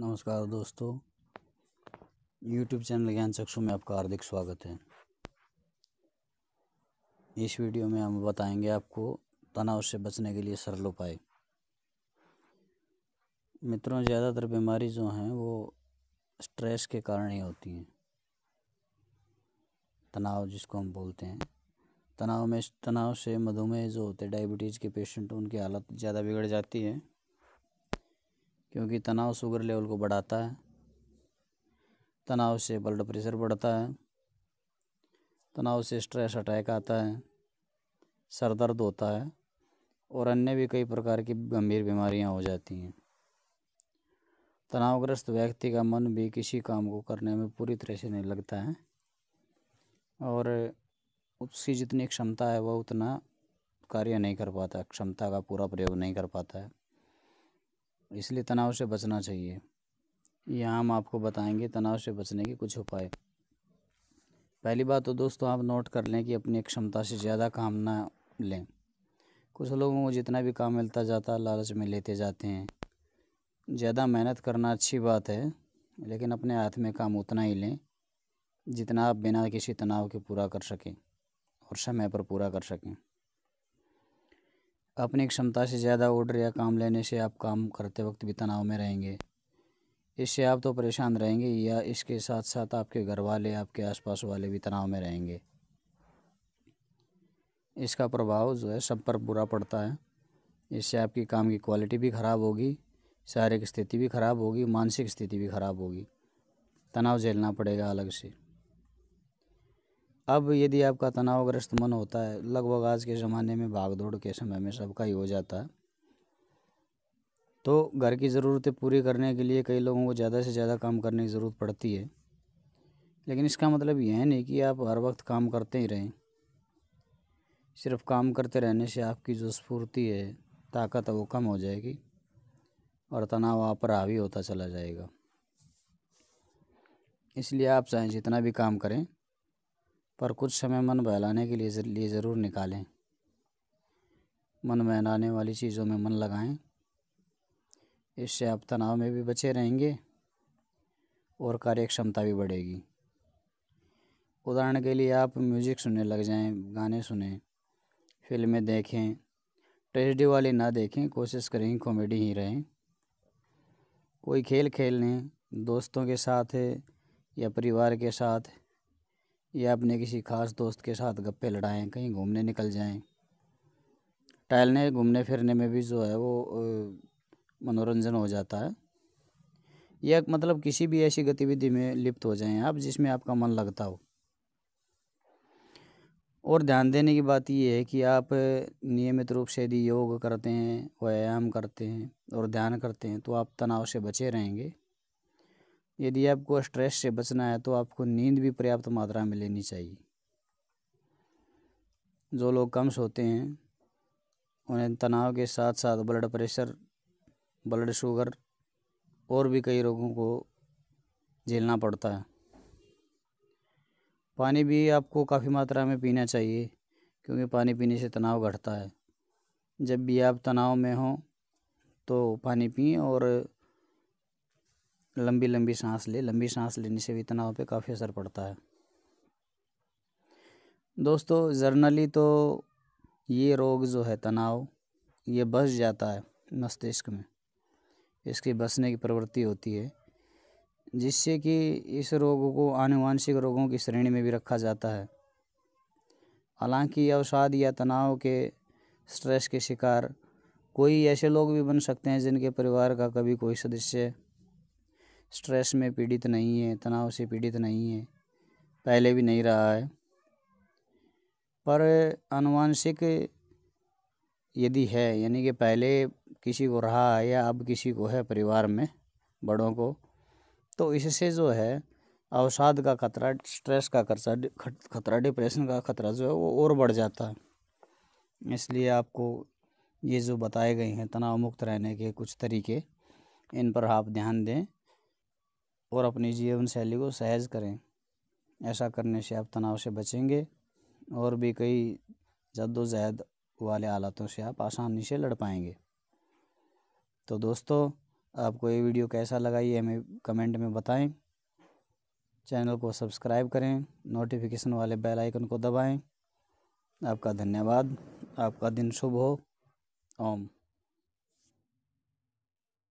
नमस्कार दोस्तों YouTube channel ज्ञान चक्षु में आपका हार्दिक स्वागत है इस वीडियो में हम बताएंगे आपको तनाव से बचने के लिए सरल उपाय मित्रों ज़्यादातर बीमारी जो हैं वो स्ट्रेस के कारण ही होती हैं तनाव जिसको हम बोलते हैं तनाव में तनाव से मधुमेह जो होते हैं डायबिटीज़ के पेशेंट उनकी हालत ज़्यादा बिगड़ जाती है क्योंकि तनाव शुगर लेवल को बढ़ाता है तनाव से ब्लड प्रेशर बढ़ता है तनाव से स्ट्रेस अटैक आता है सर दर्द होता है और अन्य भी कई प्रकार की गंभीर बीमारियां हो जाती हैं तनावग्रस्त व्यक्ति का मन भी किसी काम को करने में पूरी तरह से नहीं लगता है और उसकी जितनी क्षमता है वह उतना कार्य नहीं कर पाता क्षमता का पूरा प्रयोग नहीं कर पाता है इसलिए तनाव से बचना चाहिए यहाँ हम आपको बताएंगे तनाव से बचने के कुछ उपाय पहली बात तो दोस्तों आप नोट कर लें कि अपनी क्षमता से ज़्यादा काम ना लें कुछ लोगों को जितना भी काम मिलता जाता लालच में लेते जाते हैं ज़्यादा मेहनत करना अच्छी बात है लेकिन अपने हाथ में काम उतना ही लें जितना आप बिना किसी तनाव के पूरा कर सकें और समय पर पूरा कर सकें अपनी क्षमता से ज़्यादा ऑर्डर या काम लेने से आप काम करते वक्त भी तनाव में रहेंगे इससे आप तो परेशान रहेंगे या इसके साथ साथ आपके घर वाले आपके आसपास वाले भी तनाव में रहेंगे इसका प्रभाव जो है सब पर बुरा पड़ता है इससे आपकी काम की क्वालिटी भी ख़राब होगी शारीरिक स्थिति भी ख़राब होगी मानसिक स्थिति भी ख़राब होगी तनाव झेलना पड़ेगा अलग से अब यदि आपका तनावग्रस्त मन होता है लगभग आज के ज़माने में भाग दौड़ के समय में सबका ही हो जाता है तो घर की ज़रूरतें पूरी करने के लिए कई लोगों को ज़्यादा से ज़्यादा काम करने की ज़रूरत पड़ती है लेकिन इसका मतलब यह नहीं कि आप हर वक्त काम करते ही रहें सिर्फ काम करते रहने से आपकी जो स्फूर्ति है ताकत है वो कम हो जाएगी और तनाव आप पर हावी होता चला जाएगा इसलिए आप चाहें जितना भी काम करें पर कुछ समय मन बहलाने के लिए लिए ज़रूर निकालें मन बहलाने वाली चीज़ों में मन लगाएं इससे आप तनाव में भी बचे रहेंगे और कार्यक्षमता भी बढ़ेगी उदाहरण के लिए आप म्यूज़िक सुनने लग जाएं गाने सुने फिल्में देखें ट्रेजडी वाली ना देखें कोशिश करें कॉमेडी ही रहें कोई खेल खेल लें दोस्तों के साथ या परिवार के साथ या अपने किसी खास दोस्त के साथ गप्पे लड़ाएं कहीं घूमने निकल जाएं टहलने घूमने फिरने में भी जो है वो मनोरंजन हो जाता है या मतलब किसी भी ऐसी गतिविधि में लिप्त हो जाएं आप जिसमें आपका मन लगता हो और ध्यान देने की बात यह है कि आप नियमित रूप से यदि योग करते हैं व्यायाम करते हैं और ध्यान करते हैं तो आप तनाव से बचे रहेंगे यदि आपको स्ट्रेस से बचना है तो आपको नींद भी पर्याप्त मात्रा में लेनी चाहिए जो लोग कम सोते हैं उन्हें तनाव के साथ साथ ब्लड प्रेशर ब्लड शुगर और भी कई रोगों को झेलना पड़ता है पानी भी आपको काफ़ी मात्रा में पीना चाहिए क्योंकि पानी पीने से तनाव घटता है जब भी आप तनाव में हों तो पानी पिए और लंबी लंबी सांस ले लंबी सांस लेने से भी तनाव पे काफ़ी असर पड़ता है दोस्तों जर्नली तो ये रोग जो है तनाव ये बस जाता है मस्तिष्क में इसकी बसने की प्रवृत्ति होती है जिससे कि इस रोग को आनुवंशिक रोगों की श्रेणी में भी रखा जाता है हालांकि अवसाद या तनाव के स्ट्रेस के शिकार कोई ऐसे लोग भी बन सकते हैं जिनके परिवार का कभी कोई सदस्य स्ट्रेस में पीड़ित नहीं है तनाव से पीड़ित नहीं है पहले भी नहीं रहा है पर अनुवांशिक यदि है यानी कि पहले किसी को रहा है या अब किसी को है परिवार में बड़ों को तो इससे जो है अवसाद का खतरा स्ट्रेस का खतरा खतरा डिप्रेशन का खतरा जो है वो और बढ़ जाता है इसलिए आपको ये जो बताए गए हैं तनाव मुक्त रहने के कुछ तरीके इन पर आप ध्यान दें और अपनी जीवन शैली को सहज करें ऐसा करने से आप तनाव से बचेंगे और भी कई जद्दोजहद वाले हालातों से आप आसानी से लड़ पाएंगे तो दोस्तों आपको ये वीडियो कैसा लगा ये हमें कमेंट में बताएं चैनल को सब्सक्राइब करें नोटिफिकेशन वाले बेल आइकन को दबाएं आपका धन्यवाद आपका दिन शुभ हो ओम